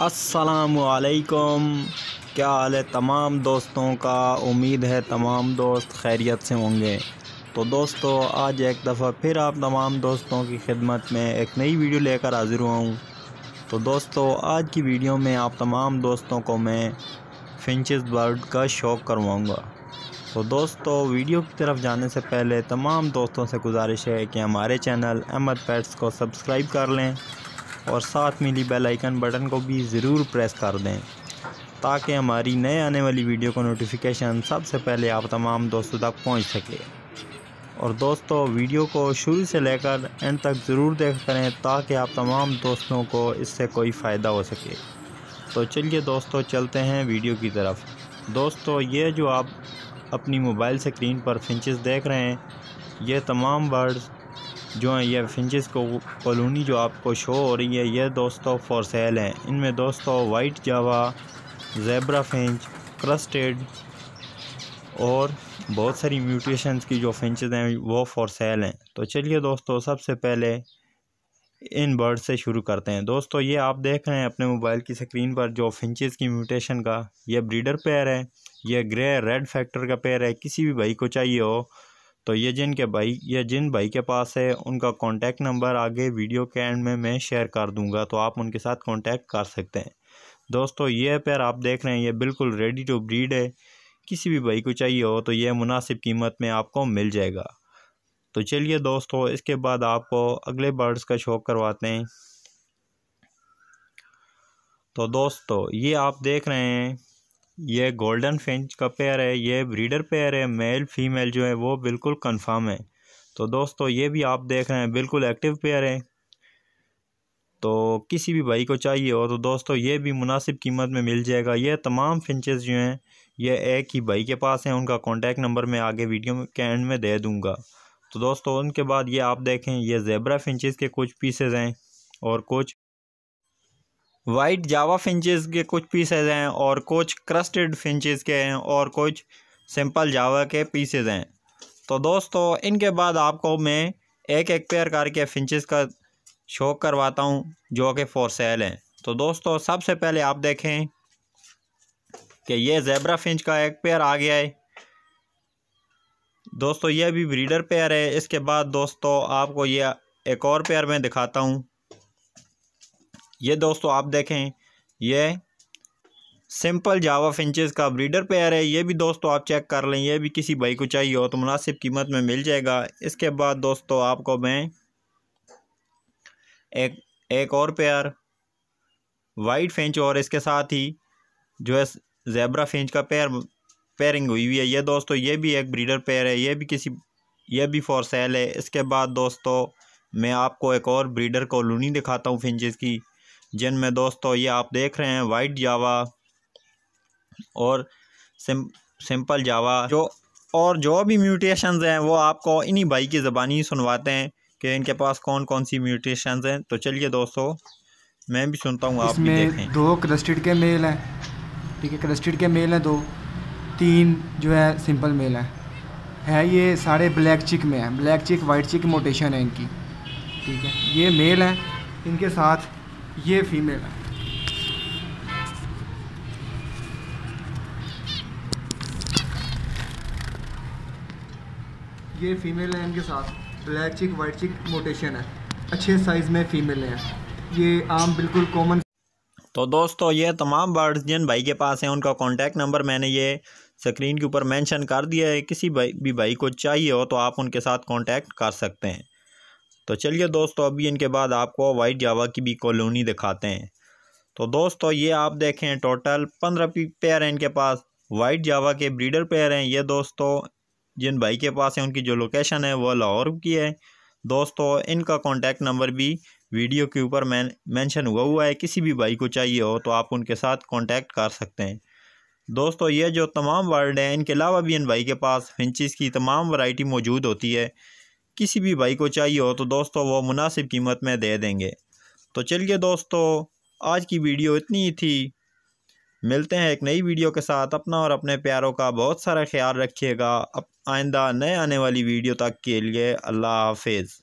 असलकुम क्या हाल है तमाम दोस्तों का उम्मीद है तमाम दोस्त खैरियत से होंगे तो दोस्तों आज एक दफ़ा फिर आप तमाम दोस्तों की खिदमत में एक नई वीडियो लेकर हाज़िर हुआ हूँ तो दोस्तों आज की वीडियो में आप तमाम दोस्तों को मैं फिंचज़ बर्ड का शौक़ करवाऊँगा तो दोस्तों वीडियो की तरफ जाने से पहले तमाम दोस्तों से गुजारिश है कि हमारे चैनल अहमद पैट्स को सब्सक्राइब कर लें और साथ मिली बेल आइकन बटन को भी ज़रूर प्रेस कर दें ताकि हमारी नए आने वाली वीडियो का नोटिफिकेशन सबसे पहले आप तमाम दोस्तों तक पहुंच सके और दोस्तों वीडियो को शुरू से लेकर एंड तक ज़रूर देख करें ताकि आप तमाम दोस्तों को इससे कोई फ़ायदा हो सके तो चलिए दोस्तों चलते हैं वीडियो की तरफ दोस्तों ये जो आप अपनी मोबाइल स्क्रीन पर फिंचज़ देख रहे हैं ये तमाम बर्ड्स जो हैं ये फिंचज़ को कॉलोनी जो आपको शो हो रही है ये दोस्तों फॉर सेल हैं इनमें दोस्तों white Java zebra finch crested और बहुत सारी म्यूटेशंस की जो फिंचज हैं वो फॉर सेल हैं तो चलिए दोस्तों सबसे पहले इन बर्ड से शुरू करते हैं दोस्तों ये आप देख रहे हैं अपने मोबाइल की स्क्रीन पर जो फिंचज़ की म्यूटेशन का ये ब्रीडर पेयर है यह ग्रे रेड फैक्टर का पेयर है किसी भी भाई को चाहिए हो तो ये जिन के भाई ये जिन भाई के पास है उनका कॉन्टैक्ट नंबर आगे वीडियो के एंड में मैं शेयर कर दूंगा तो आप उनके साथ कॉन्टैक्ट कर सकते हैं दोस्तों ये पैर आप देख रहे हैं ये बिल्कुल रेडी टू ब्रीड है किसी भी भाई को चाहिए हो तो यह मुनासिब कीमत में आपको मिल जाएगा तो चलिए दोस्तों इसके बाद आपको अगले बर्ड्स का शौक करवाते हैं तो दोस्तों ये आप देख रहे हैं ये गोल्डन फिंच का पेयर है ये ब्रीडर पेयर है मेल फीमेल जो है वो बिल्कुल कंफर्म है तो दोस्तों ये भी आप देख रहे हैं बिल्कुल एक्टिव पेयर है तो किसी भी भाई को चाहिए हो तो दोस्तों ये भी मुनासिब कीमत में मिल जाएगा ये तमाम फिंचेस जो हैं ये एक ही भाई के पास हैं उनका कॉन्टैक्ट नंबर मैं आगे वीडियो के एंड में दे दूँगा तो दोस्तों उनके बाद ये आप देखें ये जेबरा फिंचज़ के कुछ पीसेज हैं और कुछ वाइट जावा फिंचेस के कुछ पीसेज हैं और कुछ क्रस्टेड फिंचेस के हैं और कुछ सिंपल जावा के पीसेज हैं तो दोस्तों इनके बाद आपको मैं एक एक पेयर करके फिंचेस का शो करवाता हूँ जो कि फॉर सेल हैं तो दोस्तों सबसे पहले आप देखें कि ये जेबरा फिंच का एक पेयर आ गया है दोस्तों ये भी ब्रीडर पेयर है इसके बाद दोस्तों आपको ये एक और पेयर मैं दिखाता हूँ ये दोस्तों आप देखें ये सिंपल जावा फिंचेस का ब्रीडर पेयर है ये भी दोस्तों आप चेक कर लें ये भी किसी भाई को चाहिए हो तो मुनासिब कीमत में मिल जाएगा इसके बाद दोस्तों आपको मैं एक एक और पेयर वाइट फिंच और इसके साथ ही जो है जेबरा फिंच का पेयर पेयरिंग हुई हुई है ये दोस्तों ये भी एक ब्रीडर पेयर है ये भी किसी ये भी फॉर सेल है इसके बाद दोस्तों मैं आपको एक और ब्रीडर कॉलोनी दिखाता हूँ फिंचज की जिनमें दोस्तों ये आप देख रहे हैं वाइट जावा और सिम सिंपल जावा जो और जो भी म्यूटेशंस हैं वो आपको इन्हीं भाई की ज़बानी सुनवाते हैं कि इनके पास कौन कौन सी म्यूटेशंस हैं तो चलिए दोस्तों मैं भी सुनता हूँ आप भी देखें दो क्रस्टेड के मेल हैं ठीक है क्रस्टेड के मेल हैं दो तीन जो है सिंपल मेल हैं है ये सारे ब्लैक चिक में है ब्लैक चिक वाइट चिक मोटेशन है इनकी ठीक है ये मेल है इनके साथ ये फीमेल है ये फीमेल है इनके साथ ब्लैक चिक वाइट चिक मोटेशन है अच्छे साइज़ में फीमेल हैं ये आम बिल्कुल कॉमन तो दोस्तों ये तमाम बर्ड्स जिन भाई के पास हैं उनका कॉन्टैक्ट नंबर मैंने ये स्क्रीन के ऊपर मेंशन कर दिया है किसी भाई भी भाई को चाहिए हो तो आप उनके साथ कॉन्टैक्ट कर सकते हैं तो चलिए दोस्तों अभी इनके बाद आपको वाइट जावा की भी कॉलोनी दिखाते हैं तो दोस्तों ये आप देखें टोटल पंद्रह पेयर हैं इनके पास वाइट जावा के ब्रीडर पेयर हैं ये दोस्तों जिन भाई के पास है उनकी जो लोकेशन है वह लाहौर की है दोस्तों इनका कॉन्टैक्ट नंबर भी वीडियो के ऊपर मैं मेंशन हुआ हुआ है किसी भी भाई को चाहिए हो तो आप उनके साथ कांटेक्ट कर सकते हैं दोस्तों ये जो तमाम वर्ड हैं इनके अलावा भी इन भाई के पास फिंचिस की तमाम वैरायटी मौजूद होती है किसी भी भाई को चाहिए हो तो दोस्तों वो मुनासिब कीमत में दे देंगे तो चलिए दोस्तों आज की वीडियो इतनी ही थी मिलते हैं एक नई वीडियो के साथ अपना और अपने प्यारों का बहुत सारा ख्याल रखिएगा आइंदा नए आने वाली वीडियो तक के लिए अल्लाह हाफिज़